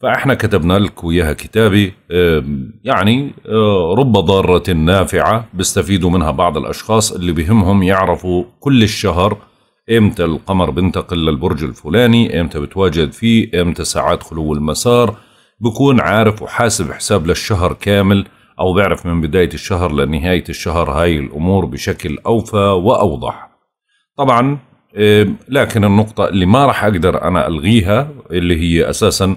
فاحنا كتبنا لكم اياها كتابي يعني آه، رب ضاره نافعه بيستفيدوا منها بعض الاشخاص اللي بهمهم يعرفوا كل الشهر امتى القمر بينتقل للبرج الفلاني امتى بتواجد فيه امتى ساعات خلو المسار بكون عارف وحاسب حساب للشهر كامل او بيعرف من بدايه الشهر لنهايه الشهر هاي الامور بشكل اوفى واوضح طبعا لكن النقطه اللي ما راح اقدر انا الغيها اللي هي اساسا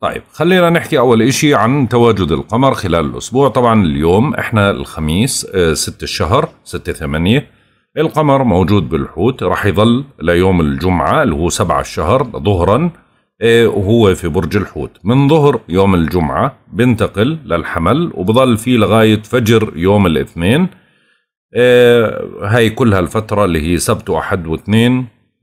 طيب خلينا نحكي اول اشي عن تواجد القمر خلال الاسبوع طبعا اليوم احنا الخميس 6 آه، الشهر 6 8 القمر موجود بالحوت راح يظل ليوم الجمعة اللي هو 7 الشهر ظهرا وهو آه، في برج الحوت من ظهر يوم الجمعة بنتقل للحمل وبظل فيه لغاية فجر يوم الاثنين آه، هاي كل هالفترة اللي هي سبت وأحد واثنين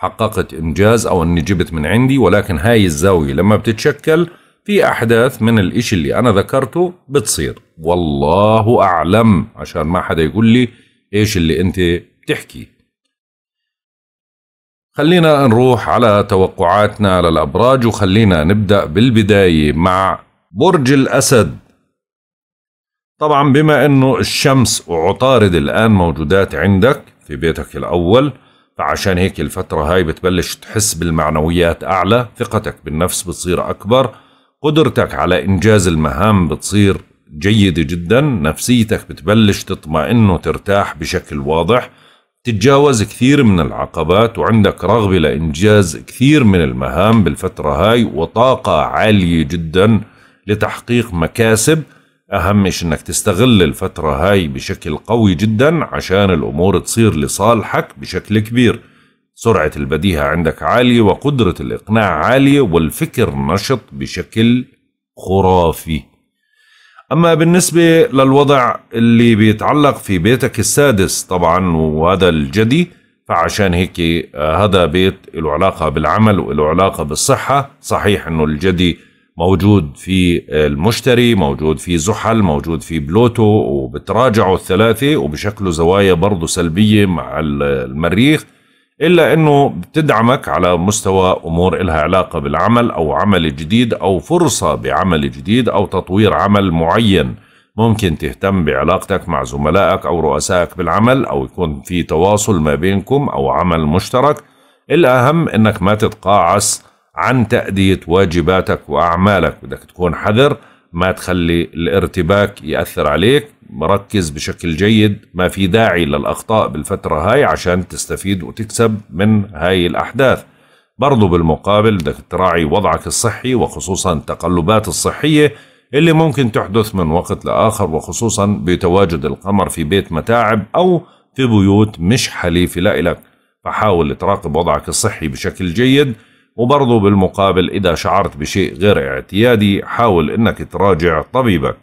حققت إنجاز أو أني جبت من عندي ولكن هاي الزاوية لما بتتشكل في أحداث من الإشي اللي أنا ذكرته بتصير والله أعلم عشان ما حدا يقول لي إيش اللي أنت بتحكي خلينا نروح على توقعاتنا للأبراج وخلينا نبدأ بالبداية مع برج الأسد طبعا بما أنه الشمس وعطارد الآن موجودات عندك في بيتك الأول فعشان هيك الفترة هاي بتبلش تحس بالمعنويات أعلى ثقتك بالنفس بتصير أكبر قدرتك على إنجاز المهام بتصير جيدة جدا نفسيتك بتبلش تطمئن وترتاح بشكل واضح تتجاوز كثير من العقبات وعندك رغبة لإنجاز كثير من المهام بالفترة هاي وطاقة عالية جدا لتحقيق مكاسب أهم شيء إنك تستغل الفترة هاي بشكل قوي جدا عشان الأمور تصير لصالحك بشكل كبير سرعة البديهة عندك عالية وقدرة الإقناع عالية والفكر نشط بشكل خرافي أما بالنسبة للوضع اللي بيتعلق في بيتك السادس طبعا وهذا الجدي فعشان هيك آه، هذا بيت له علاقة بالعمل وله علاقة بالصحة صحيح أنه الجدي موجود في المشتري موجود في زحل موجود في بلوتو وبتراجعوا الثلاثة وبشكلوا زوايا برضو سلبية مع المريخ إلا أنه بتدعمك على مستوى أمور إلها علاقة بالعمل أو عمل جديد أو فرصة بعمل جديد أو تطوير عمل معين ممكن تهتم بعلاقتك مع زملائك أو رؤسائك بالعمل أو يكون في تواصل ما بينكم أو عمل مشترك الأهم أنك ما تتقاعس عن تأدية واجباتك وأعمالك بدك تكون حذر ما تخلي الارتباك يأثر عليك مركز بشكل جيد ما في داعي للأخطاء بالفترة هاي عشان تستفيد وتكسب من هاي الأحداث برضو بالمقابل بدك تراعي وضعك الصحي وخصوصا التقلبات الصحية اللي ممكن تحدث من وقت لآخر وخصوصا بتواجد القمر في بيت متاعب أو في بيوت مش حليفة لإلك فحاول تراقب وضعك الصحي بشكل جيد وبرضه بالمقابل إذا شعرت بشيء غير اعتيادي حاول إنك تراجع طبيبك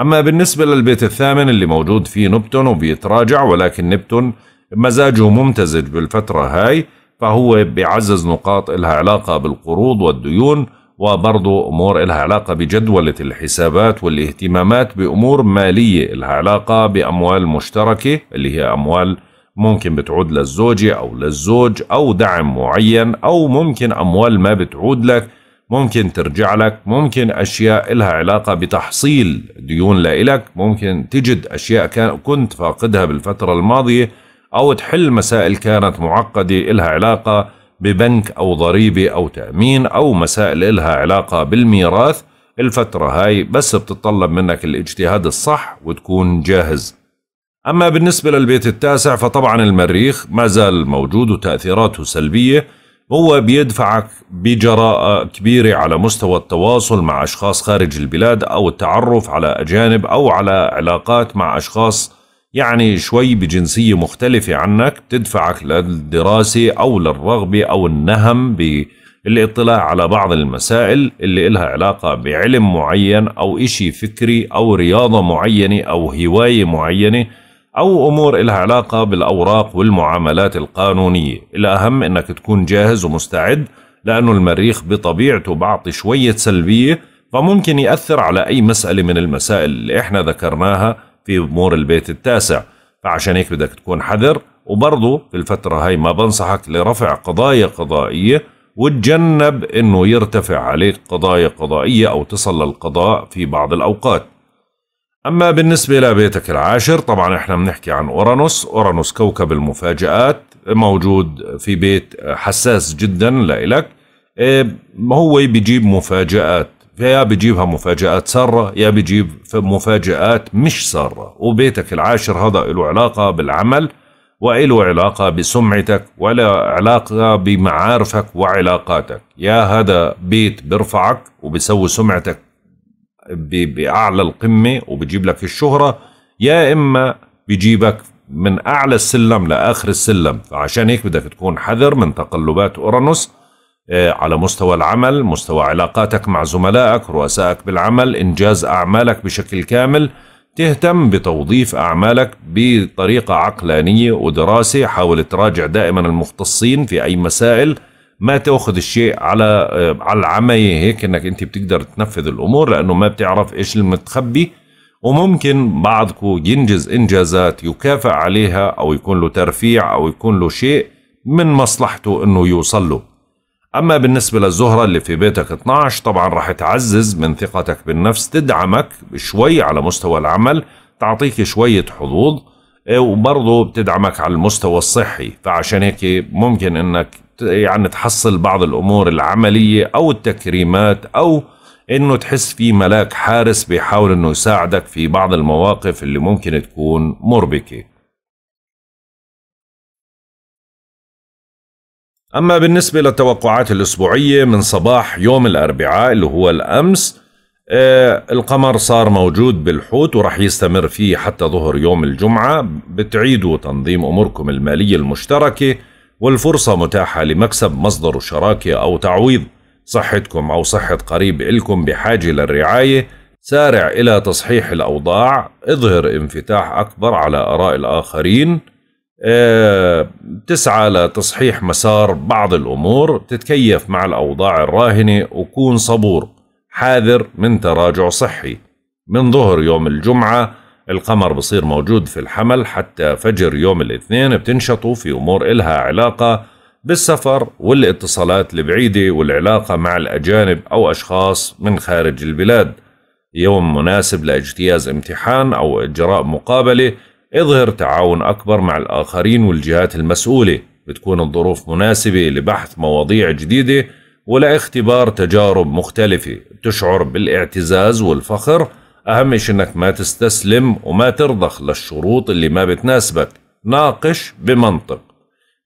أما بالنسبة للبيت الثامن اللي موجود فيه نبتون وبيتراجع ولكن نبتون مزاجه ممتزج بالفترة هاي فهو بيعزز نقاط إلها علاقة بالقروض والديون وبرضه أمور إلها علاقة بجدولة الحسابات والاهتمامات بأمور مالية إلها علاقة بأموال مشتركة اللي هي أموال ممكن بتعود للزوجة أو للزوج أو دعم معين أو ممكن أموال ما بتعود لك ممكن ترجع لك ممكن أشياء إلها علاقة بتحصيل ديون لإلك ممكن تجد أشياء كنت فاقدها بالفترة الماضية أو تحل مسائل كانت معقدة إلها علاقة ببنك أو ضريبة أو تأمين أو مسائل إلها علاقة بالميراث الفترة هاي بس بتطلب منك الاجتهاد الصح وتكون جاهز أما بالنسبة للبيت التاسع فطبعا المريخ ما زال موجود وتأثيراته سلبية هو بيدفعك بجراءة كبيرة على مستوى التواصل مع أشخاص خارج البلاد أو التعرف على أجانب أو على علاقات مع أشخاص يعني شوي بجنسية مختلفة عنك بتدفعك للدراسة أو للرغبة أو النهم بالاطلاع على بعض المسائل اللي إلها علاقة بعلم معين أو إشي فكري أو رياضة معينة أو هواية معينة أو أمور إلها علاقة بالأوراق والمعاملات القانونية الأهم أنك تكون جاهز ومستعد لأنه المريخ بطبيعته بعطي شوية سلبية فممكن يأثر على أي مسألة من المسائل اللي إحنا ذكرناها في أمور البيت التاسع فعشان هيك بدك تكون حذر وبرضه في الفترة هاي ما بنصحك لرفع قضايا قضائية وتجنب أنه يرتفع عليك قضايا قضائية أو تصل للقضاء في بعض الأوقات أما بالنسبة لبيتك العاشر طبعا احنا بنحكي عن أورانوس أورانوس كوكب المفاجآت موجود في بيت حساس جدا لإلك إيه، هو بيجيب مفاجآت يا بيجيبها مفاجآت سارة يا بيجيب مفاجآت مش سارة وبيتك العاشر هذا له علاقة بالعمل وإله علاقة بسمعتك ولا علاقة بمعارفك وعلاقاتك يا هذا بيت بيرفعك وبسوي سمعتك باعلى القمه وبجيب لك الشهره يا اما بجيبك من اعلى السلم لاخر السلم فعشان هيك بدك تكون حذر من تقلبات اورانوس آه، على مستوى العمل مستوى علاقاتك مع زملائك رؤسائك بالعمل انجاز اعمالك بشكل كامل تهتم بتوظيف أعمالك بطريقة عقلانية ودراسة حاول تراجع دائما المختصين في أي مسائل ما تاخذ الشيء على آه، على العمية هيك انك انت بتقدر تنفذ الامور لانه ما بتعرف ايش المتخبي وممكن بعضكم ينجز انجازات يكافئ عليها او يكون له ترفيع او يكون له شيء من مصلحته انه يوصل له اما بالنسبه للزهره اللي في بيتك 12 طبعا راح تعزز من ثقتك بالنفس تدعمك شوي على مستوى العمل تعطيك شويه حظوظ آه، وبرضه بتدعمك على المستوى الصحي فعشان هيك ممكن انك يعني تحصل بعض الامور العمليه او التكريمات او انه تحس في ملاك حارس بيحاول انه يساعدك في بعض المواقف اللي ممكن تكون مربكه اما بالنسبه للتوقعات الاسبوعيه من صباح يوم الاربعاء اللي هو الامس آه، القمر صار موجود بالحوت ورح يستمر فيه حتى ظهر يوم الجمعة بتعيدوا تنظيم أموركم المالية المشتركة والفرصة متاحة لمكسب مصدر شراكة أو تعويض صحتكم أو صحة قريب إلكم بحاجة للرعاية سارع إلى تصحيح الأوضاع اظهر انفتاح أكبر على آراء الآخرين أه تسعى لتصحيح مسار بعض الأمور تتكيف مع الأوضاع الراهنة وكون صبور حاذر من تراجع صحي من ظهر يوم الجمعة القمر بصير موجود في الحمل حتى فجر يوم الاثنين بتنشطوا في أمور إلها علاقة بالسفر والاتصالات البعيدة والعلاقة مع الأجانب أو أشخاص من خارج البلاد يوم مناسب لاجتياز امتحان أو إجراء مقابلة اظهر تعاون أكبر مع الآخرين والجهات المسؤولة بتكون الظروف مناسبة لبحث مواضيع جديدة ولاختبار تجارب مختلفة تشعر بالاعتزاز والفخر أهم شيء إنك ما تستسلم وما ترضخ للشروط اللي ما بتناسبك ناقش بمنطق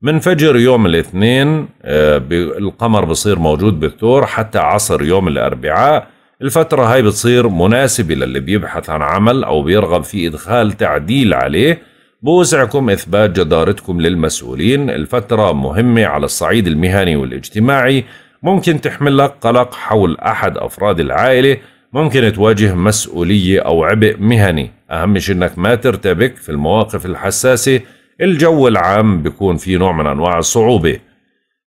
من فجر يوم الاثنين آه، القمر بصير موجود بالثور حتى عصر يوم الأربعاء الفترة هاي بتصير مناسبة للي بيبحث عن عمل أو بيرغب في إدخال تعديل عليه بوسعكم إثبات جدارتكم للمسؤولين الفترة مهمة على الصعيد المهني والاجتماعي ممكن تحمل لك قلق حول أحد أفراد العائلة ممكن تواجه مسؤولية أو عبء مهني أهم شيء أنك ما ترتبك في المواقف الحساسة الجو العام بيكون فيه نوع من أنواع الصعوبة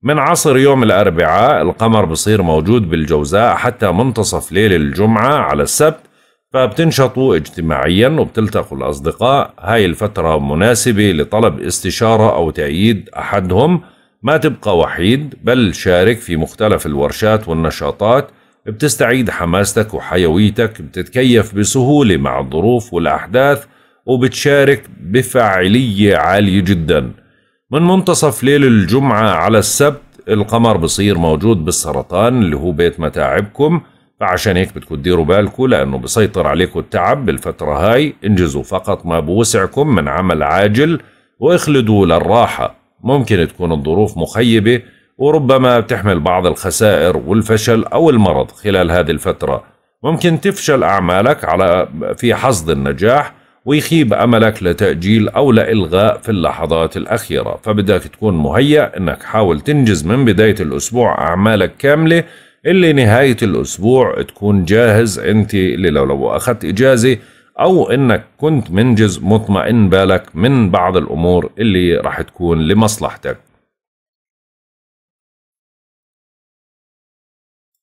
من عصر يوم الأربعاء القمر بصير موجود بالجوزاء حتى منتصف ليل الجمعة على السبت فبتنشطوا اجتماعيا وبتلتقوا الأصدقاء هاي الفترة مناسبة لطلب استشارة أو تأييد أحدهم ما تبقى وحيد بل شارك في مختلف الورشات والنشاطات بتستعيد حماستك وحيويتك بتتكيف بسهولة مع الظروف والأحداث وبتشارك بفاعلية عالية جدا من منتصف ليل الجمعة على السبت القمر بصير موجود بالسرطان اللي هو بيت متاعبكم فعشان هيك بتكون تديروا بالكم لأنه بسيطر عليكم التعب بالفترة هاي انجزوا فقط ما بوسعكم من عمل عاجل واخلدوا للراحة ممكن تكون الظروف مخيبة وربما تحمل بعض الخسائر والفشل أو المرض خلال هذه الفترة ممكن تفشل أعمالك على في حصد النجاح ويخيب أملك لتأجيل أو لإلغاء في اللحظات الأخيرة فبدك تكون مهيأ أنك حاول تنجز من بداية الأسبوع أعمالك كاملة اللي نهاية الأسبوع تكون جاهز أنت اللي لو, لو أخذت إجازة أو أنك كنت منجز مطمئن بالك من بعض الأمور اللي راح تكون لمصلحتك